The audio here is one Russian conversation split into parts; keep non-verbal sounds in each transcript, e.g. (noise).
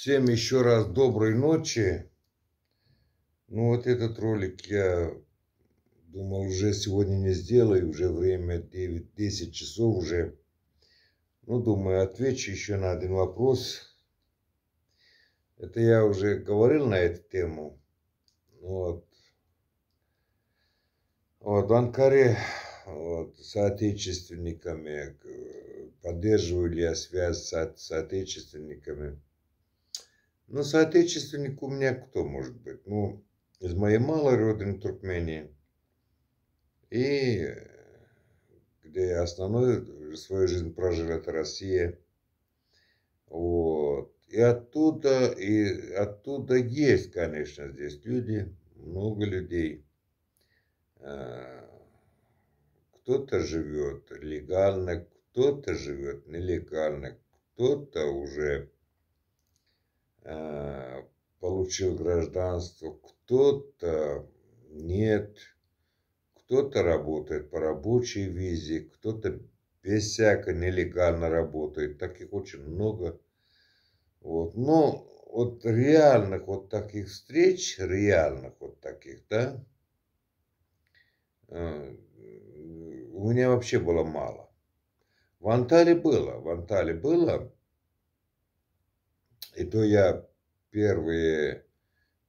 Всем еще раз доброй ночи. Ну вот этот ролик я думал уже сегодня не сделаю, уже время 9-10 часов уже. Ну думаю отвечу еще на один вопрос. Это я уже говорил на эту тему. Вот. Вот в Анкаре вот, соотечественниками, э, поддерживаю ли я связь с со соотечественниками. Ну, соотечественник у меня кто может быть? Ну, из моей малой родины Туркмении. И где основную свою жизнь прожил, это Россия. Вот. И оттуда, и оттуда есть, конечно, здесь люди, много людей. А, кто-то живет легально, кто-то живет нелегально, кто-то уже Э, получил гражданство, кто-то нет, кто-то работает по рабочей визе, кто-то без всякой нелегально работает. Таких очень много. Вот. Но вот реальных вот таких встреч, реальных вот таких, да, э, у меня вообще было мало. В Анталии было, в Анталии было, и то я первые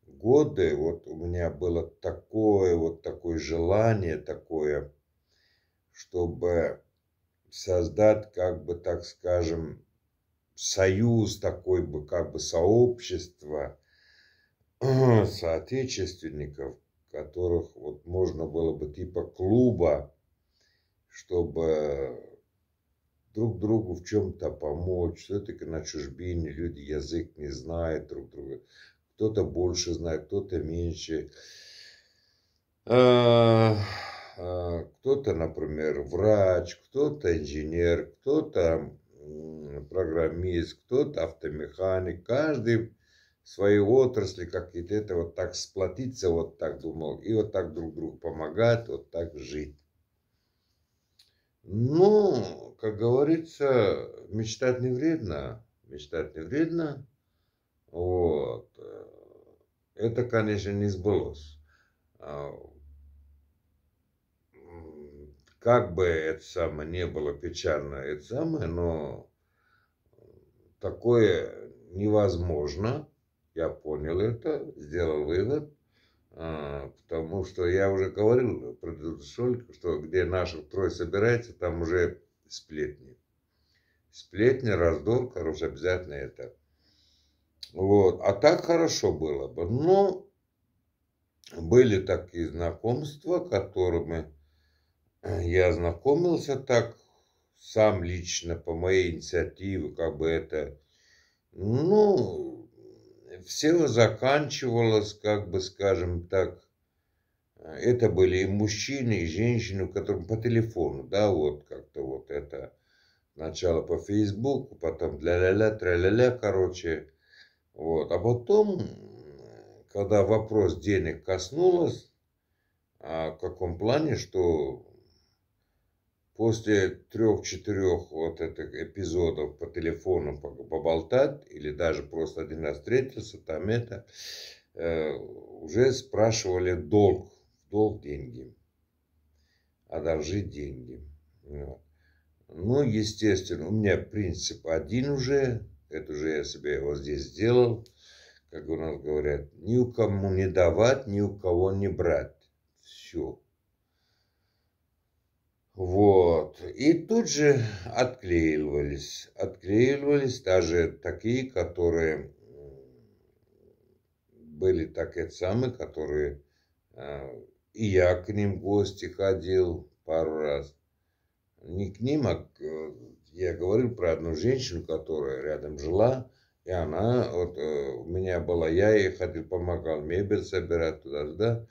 годы, вот у меня было такое, вот такое желание, такое, чтобы создать, как бы, так скажем, союз такой бы, как бы сообщество (clears throat) соотечественников, которых вот можно было бы типа клуба, чтобы друг другу в чем-то помочь. Все-таки на чужбине люди язык не знают друг друга. Кто-то больше знает, кто-то меньше. А, а, кто-то, например, врач, кто-то инженер, кто-то программист, кто-то автомеханик. Каждый в своей отрасли как то это вот так сплотиться, вот так думал, и вот так друг другу помогать, вот так жить. Ну, как говорится, мечтать не вредно. Мечтать не вредно. Вот. Это, конечно, не сбылось. А, как бы это самое не было печально, это самое, но такое невозможно. Я понял это, сделал вывод. А, потому что я уже говорил э, про предыдущих что где наши трое собирается, там уже сплетни. Сплетни, раздор, короче, обязательно это. Вот. А так хорошо было бы. Но были такие знакомства, которыми э, я знакомился так сам лично по моей инициативе, как бы это, ну, все заканчивалось, как бы, скажем так, это были и мужчины, и женщины, которым по телефону, да, вот как-то вот это сначала по Фейсбуку, потом ля-ля-ля, тра-ля-ля, короче, вот, а потом, когда вопрос денег коснулось, а в каком плане, что после трех-четырех вот этих эпизодов по телефону поболтать, или даже просто один раз встретился, там это, э, уже спрашивали долг долг деньги, одолжить деньги. Вот. Ну, естественно, у меня принцип один уже, это уже я себе его здесь сделал, как у нас говорят, ни у кому не давать, ни у кого не брать. Все. Вот. И тут же отклеивались. Отклеивались даже такие, которые были так это самые, которые а, и я к ним в гости ходил пару раз. Не к ним, а к... Э, я говорил про одну женщину, которая рядом жила. И она, вот э, у меня была, я ей ходил, помогал мебель собирать туда-сюда.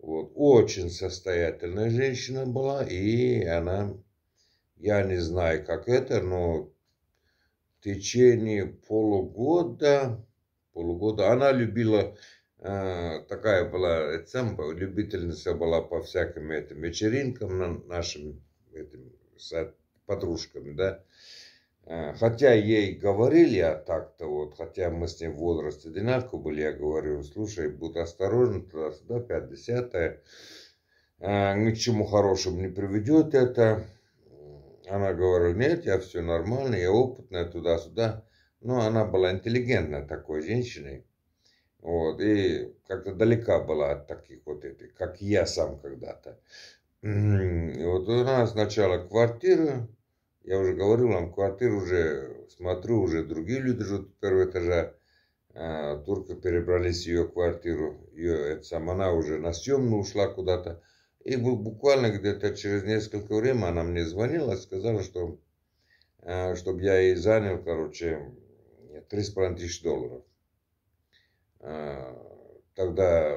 Вот, очень состоятельная женщина была, и она, я не знаю, как это, но в течение полугода, полугода, она любила Э, такая была Эцемба, любительница была по всяким этим вечеринкам на нашим этим, с подружками, да. Э, хотя ей говорили, а так-то вот, хотя мы с ней в возрасте одинаково были, я говорю, слушай, будь осторожен, туда-сюда, 50 э, ни к чему хорошему не приведет это. Она говорила, нет, я все нормально, я опытная, туда-сюда. Но ну, она была интеллигентной такой женщиной. Вот, и как-то далека была от таких вот этих, как я сам когда-то. И вот нас сначала квартира, я уже говорил вам, квартиру уже смотрю, уже другие люди живут первого этажа. А, турка перебрались в ее квартиру, ее, это сам, она уже на съемную ушла куда-то. И буквально где-то через несколько времени она мне звонила, сказала, что а, чтобы я ей занял, короче, 3,5 тысяч долларов. Э, тогда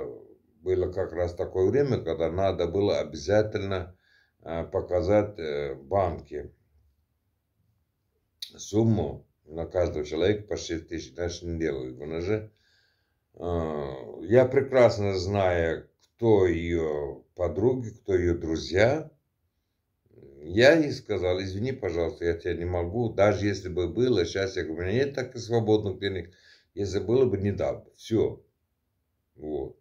было как раз такое время, когда надо было обязательно э, показать э, банке сумму на каждого человека по 6 тысяч. Дальше не делали же Я прекрасно знаю, кто ее подруги, кто ее друзья. Я ей сказал, извини, пожалуйста, я тебя не могу, даже если бы было, сейчас я говорю, нет так и свободных денег если было бы не дабы. Все. Э, вот.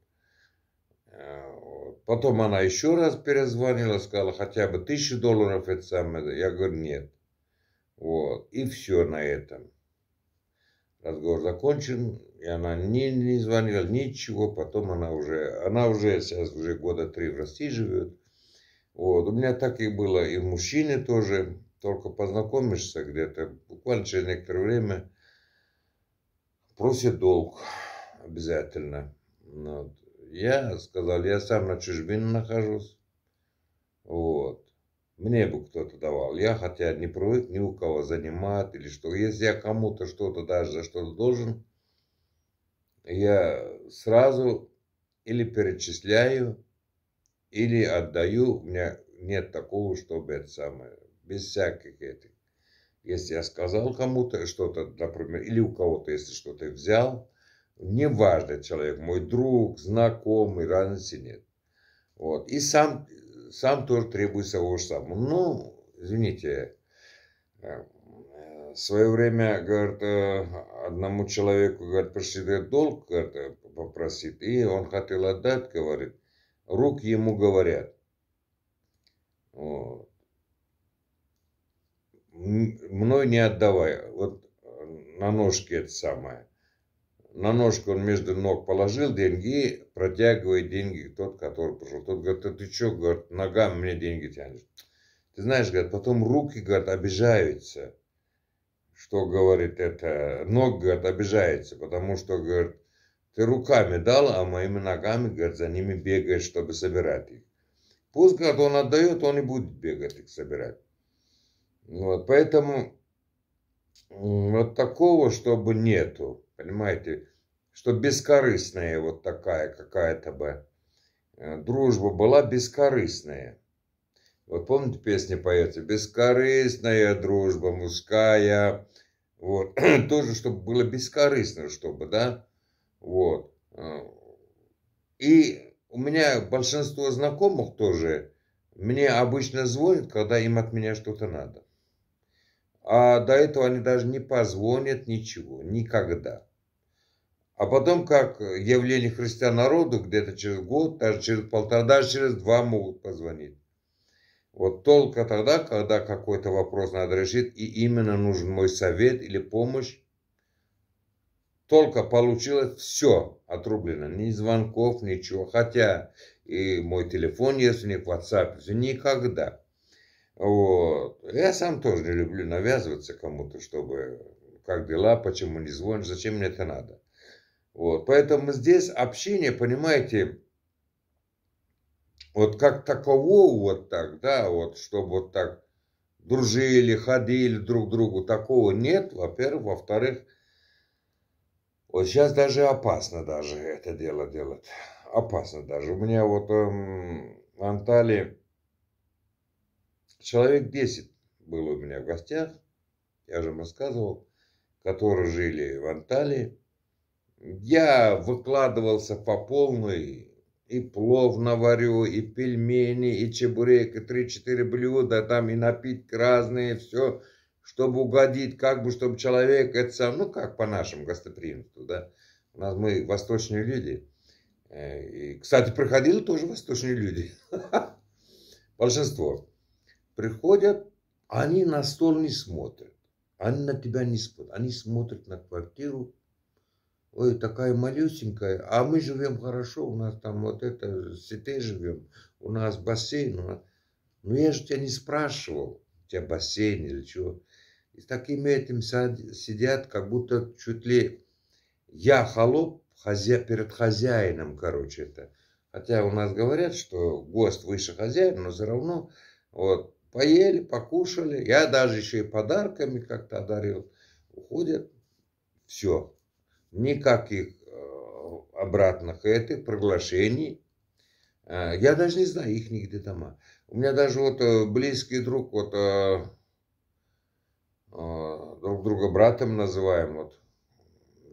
Потом она еще раз перезвонила, сказала, хотя бы тысячу долларов это самое. Я говорю, нет. Вот. И все на этом. Разговор закончен. И она не, не звонила, ничего. Потом она уже, она уже сейчас уже года три в России живет. Вот. У меня так и было и в мужчине тоже. Только познакомишься где-то, буквально через некоторое время Просит долг обязательно. Ну вот. Я сказал, я сам на чужбине нахожусь. Вот. Мне бы кто-то давал. Я хотя не привык ни у кого занимать или что. Если я кому-то что-то даже за что-то должен, я сразу или перечисляю, или отдаю. У меня нет такого, чтобы это самое, без всяких этих. Если я сказал кому-то что-то, например, или у кого-то, если что-то взял, неважно, человек мой друг, знакомый, разницы нет. Вот. И сам, сам тоже требую того же самого. Ну, извините, в э, свое время, говорит, э, одному человеку, говорит, пришли долг, говорит, э, попросит, и он хотел отдать, говорит, рук ему говорят. Вот мной не отдавая. Вот э, на ножке это самое. На ножку он между ног положил деньги, протягивает деньги тот, который пришел. Тот говорит, а ты что, говорит, ногами мне деньги тянешь. Ты знаешь, говорит, потом руки, говорит, обижаются. Что говорит это? Ног, говорит, обижается, потому что, говорит, ты руками дал, а моими ногами, говорит, за ними бегаешь, чтобы собирать их. Пусть, говорит, он отдает, он и будет бегать их собирать. Вот, поэтому вот такого, чтобы нету, понимаете, что бескорыстная вот такая какая-то бы э, дружба была бескорыстная. Вот помните, песни поется «Бескорыстная дружба мужская». Вот. (clears throat) Тоже, чтобы было бескорыстно, чтобы, да? Вот. Э, и у меня большинство знакомых тоже мне обычно звонят, когда им от меня что-то надо. А до этого они даже не позвонят ничего, никогда. А потом, как явление христиан народу, где-то через год, даже через полтора, даже через два могут позвонить. Вот только тогда, когда какой-то вопрос надо решить, и именно нужен мой совет или помощь, только получилось все отрублено. Ни звонков, ничего. Хотя и мой телефон есть у них, WhatsApp, все никогда. Вот. Я сам тоже не люблю навязываться кому-то, чтобы как дела, почему не звонишь, зачем мне это надо. Вот. Поэтому здесь общение, понимаете, вот как такового вот так, да, вот, чтобы вот так дружили, ходили друг к другу, такого нет, во-первых. Во-вторых, вот сейчас даже опасно даже это дело делать. Опасно даже. У меня вот эм, Анталии человек 10 было у меня в гостях, я же вам рассказывал, которые жили в Анталии. Я выкладывался по полной, и плов наварю, и пельмени, и чебурек, и 3-4 блюда, там и напитки разные, все, чтобы угодить, как бы, чтобы человек это сам, ну, как по нашему гостеприимству, да. У нас мы восточные люди. Э, и, кстати, проходили тоже восточные люди. (laughs) Большинство приходят, они на стол не смотрят. Они на тебя не смотрят. Они смотрят на квартиру. Ой, такая малюсенькая. А мы живем хорошо. У нас там вот это, сетей живем. У нас бассейн. У нас... Ну, я же тебя не спрашивал. У тебя бассейн или чего. И с такими этим сидят, как будто чуть ли я холоп хозя... перед хозяином, короче, это. Хотя у нас говорят, что гость выше хозяина, но все равно вот Поели, покушали. Я даже еще и подарками как-то одарил. Уходят. Все. Никаких э, обратных этих приглашений. Э, я даже не знаю их нигде дома. У меня даже вот э, близкий друг, вот друг друга братом называем, вот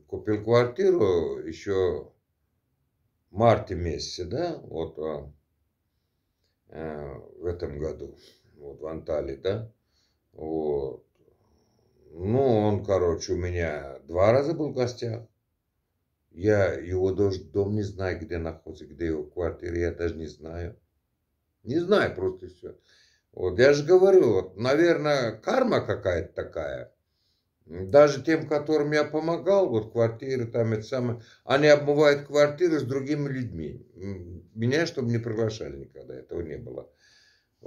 купил квартиру еще в марте месяце, да, вот в этом году вот в Анталии, да, вот. Ну, он, короче, у меня два раза был в гостях. Я его даже дом не знаю, где находится, где его квартира, я даже не знаю. Не знаю просто все. Вот, я же говорю, вот, наверное, карма какая-то такая. Даже тем, которым я помогал, вот квартиры там, это самое, они обмывают квартиры с другими людьми. Меня, чтобы не приглашали никогда, этого не было.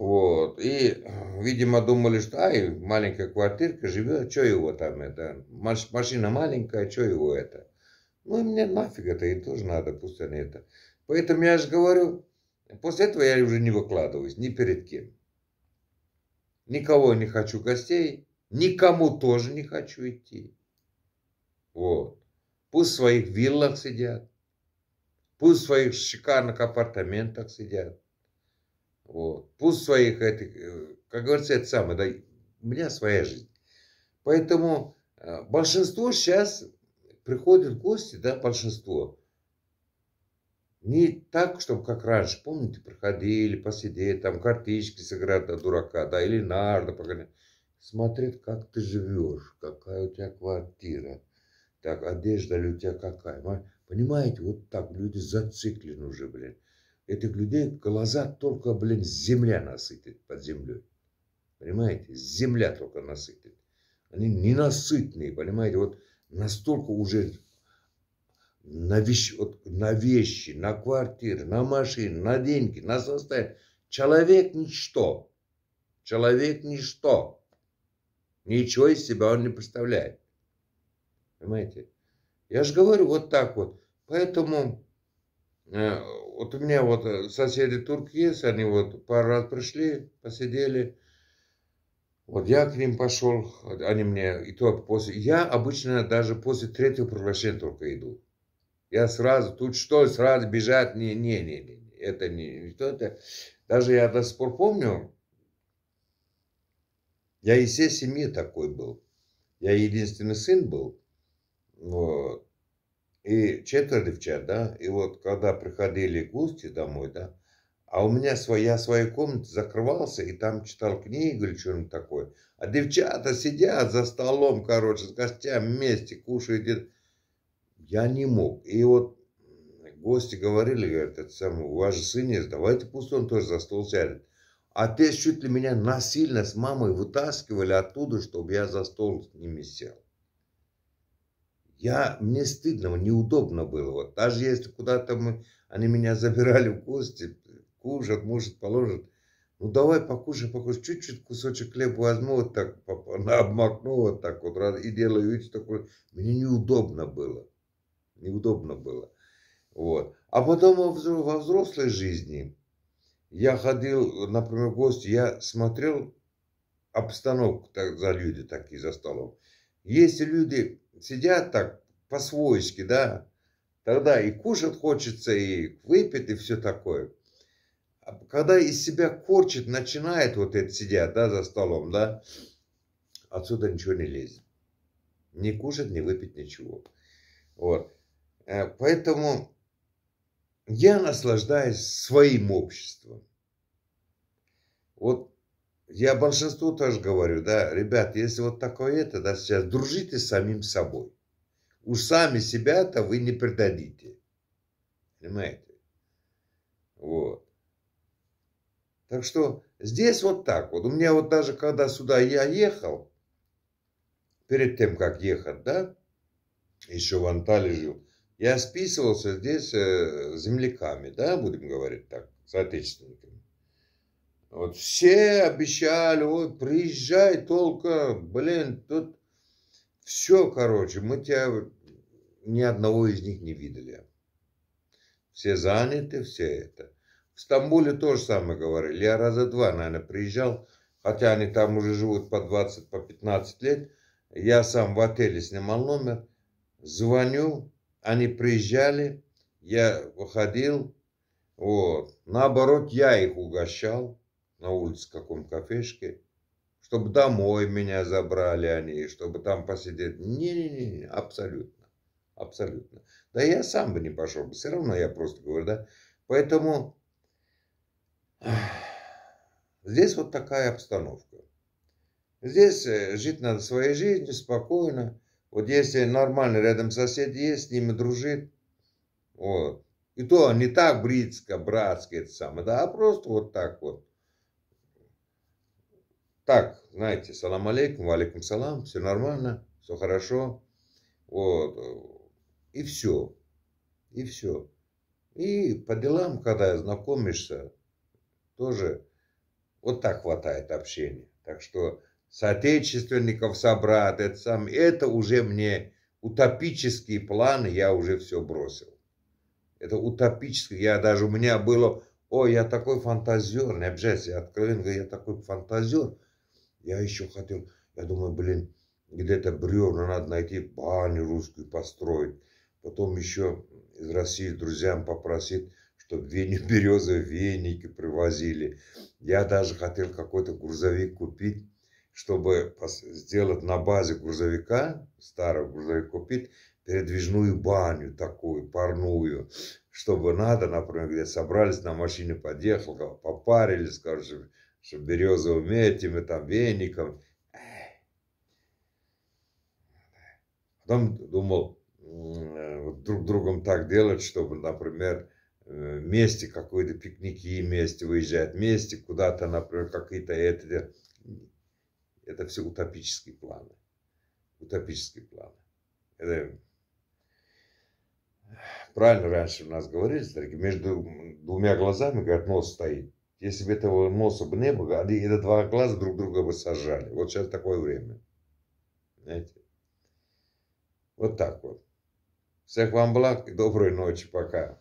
Вот. И, э, видимо, думали, что ай, маленькая квартирка живет, что его там это, машина маленькая, что его это. Ну, и мне нафиг это, и тоже надо, пусть они это. Поэтому я же говорю, после этого я уже не выкладываюсь ни перед кем. Никого не хочу гостей, никому тоже не хочу идти. Вот. Пусть в своих виллах сидят, пусть в своих шикарных апартаментах сидят. Вот. Пусть своих, этих, э, как говорится, это самое, да, у меня своя жизнь. Поэтому э, большинство сейчас приходят гости, да, большинство. Не так, чтобы как раньше, помните, проходили, посидели, там картички сыграть на дурака, да, или нарды погонять. Смотрят, как ты живешь, какая у тебя квартира, так, одежда ли у тебя какая. Понимаете, вот так люди зациклены уже, блин этих людей глаза только, блин, земля насытит под землей. Понимаете? Земля только насытит. Они ненасытные, понимаете? Вот настолько уже на вещи, вот, на вещи, на квартиры, на машины, на деньги, на состояние. Человек ничто. Человек ничто. Ничего из себя он не представляет. Понимаете? Я же говорю вот так вот. Поэтому э, вот у меня вот э, соседи турки есть, они вот пару раз пришли, посидели. Вот я к ним пошел, они мне и то после... Я обычно даже после третьего приглашения только иду. Я сразу, тут что, сразу бежать, не, не, не, не, это не, не то это. Даже я до сих пор помню, я из всей семьи такой был. Я единственный сын был. Вот и четверо девчат, да, и вот когда приходили гости домой, да, а у меня своя, своя комната закрывался, и там читал книгу или что-нибудь такое. А девчата сидят за столом, короче, с гостями вместе, кушают. Я не мог. И вот гости говорили, говорят, это самое, у вас же сын есть, давайте пусть он тоже за стол сядет. А те чуть ли меня насильно с мамой вытаскивали оттуда, чтобы я за стол с ними сел. Я, мне стыдно, неудобно было. Вот, даже если куда-то мы, они меня забирали в гости, кушать, может, положат. Ну, давай покушай, покушай. Чуть-чуть кусочек хлеба возьму, вот так, обмакну вот так вот, раз, и делаю вид, что такое. Мне неудобно было. Неудобно было. Вот. А потом во взрослой жизни я ходил, например, в гости, я смотрел обстановку так, за люди такие за столом. Если люди сидят так по-свойски, да, тогда и кушать хочется, и выпить, и все такое. А когда из себя корчит, начинает вот это сидят, да, за столом, да, отсюда ничего не лезет. Не кушать, не выпить ничего. Вот. Э, поэтому я наслаждаюсь своим обществом. Вот я большинству тоже говорю, да, ребят, если вот такое это, да, сейчас дружите с самим собой. Уж сами себя-то вы не предадите. Понимаете? Вот. Так что здесь вот так вот. У меня вот даже когда сюда я ехал, перед тем, как ехать, да, еще в Анталии жил, я списывался здесь с э, земляками, да, будем говорить так, соотечественниками. Вот все обещали, ой, приезжай только, блин, тут все, короче, мы тебя, ни одного из них не видели. Все заняты, все это. В Стамбуле тоже самое говорили. Я раза два, наверное, приезжал, хотя они там уже живут по 20, по 15 лет. Я сам в отеле снимал номер, звоню, они приезжали, я выходил, вот. Наоборот, я их угощал на улице в каком кафешке, чтобы домой меня забрали они, чтобы там посидеть. Не-не-не, абсолютно, абсолютно. Да я сам бы не пошел бы, все равно я просто говорю, да. Поэтому здесь вот такая обстановка. Здесь э, жить надо своей жизнью спокойно. Вот если нормально рядом сосед есть, с ними дружит, вот. И то не так близко, братски это самое, да, а просто вот так вот так, знаете, салам алейкум, валикум салам, все нормально, все хорошо. Вот. Э, и все. И все. И по делам, когда знакомишься, тоже вот так хватает общения. Так что соотечественников собрать, это, сам, это уже мне утопический план, я уже все бросил. Это утопический, я даже у меня было, о, я такой фантазер, не обижайся, я откровенно говорю, я такой фантазер, я еще хотел, я думаю, блин, где-то бревна надо найти, баню русскую построить. Потом еще из России друзьям попросить, чтобы вени, (laughs) березы, веники привозили. Я даже хотел какой-то грузовик купить, чтобы сделать на базе грузовика, старого грузовика купить, передвижную баню такую, парную, чтобы надо, например, где собрались на машине, подъехал, попарились, скажем что березовым этим и там веником. Потом думал, друг другом так делать, чтобы, например, э, вместе какой-то пикники вместе выезжать, вместе куда-то, например, какие-то это, это все утопические планы. Утопические планы. Это правильно раньше у нас говорили, между двумя глазами, говорят, нос стоит. Если бы этого носа бы не было, они это два глаза друг друга бы сажали. Вот сейчас такое время. знаете. Вот так вот. Всех вам благ и доброй ночи. Пока.